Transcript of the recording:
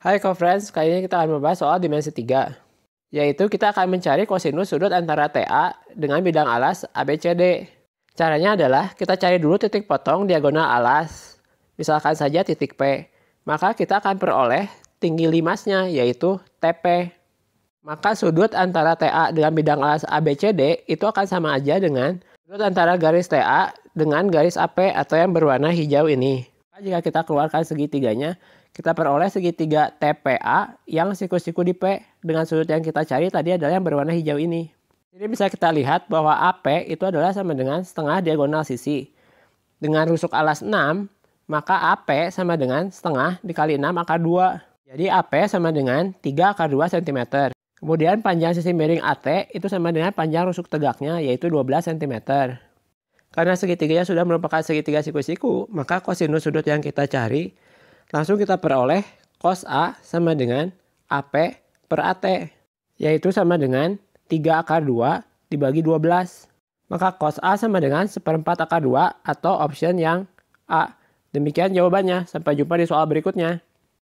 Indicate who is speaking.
Speaker 1: Hai conference, friends kali ini kita akan membahas soal dimensi 3, yaitu kita akan mencari kosinus sudut antara TA dengan bidang alas ABCD. Caranya adalah kita cari dulu titik potong diagonal alas, misalkan saja titik P. Maka kita akan peroleh tinggi limasnya, yaitu TP. Maka sudut antara TA dengan bidang alas ABCD itu akan sama aja dengan sudut antara garis TA dengan garis AP atau yang berwarna hijau ini. Jika kita keluarkan segitiganya, kita peroleh segitiga TPA yang siku-siku di P dengan sudut yang kita cari tadi adalah yang berwarna hijau ini. Jadi bisa kita lihat bahwa AP itu adalah sama dengan setengah diagonal sisi. Dengan rusuk alas 6, maka AP sama dengan setengah dikali 6 akar 2. Jadi AP sama dengan 3 akar 2 cm. Kemudian panjang sisi miring AT itu sama dengan panjang rusuk tegaknya yaitu 12 cm. Karena segitiganya sudah merupakan segitiga siku-siku, maka kosinus sudut yang kita cari langsung kita peroleh cos A sama dengan AP per AT, yaitu sama dengan 3 akar 2 dibagi 12. Maka cos A sama dengan 1 akar 2 atau option yang A. Demikian jawabannya, sampai jumpa di soal berikutnya.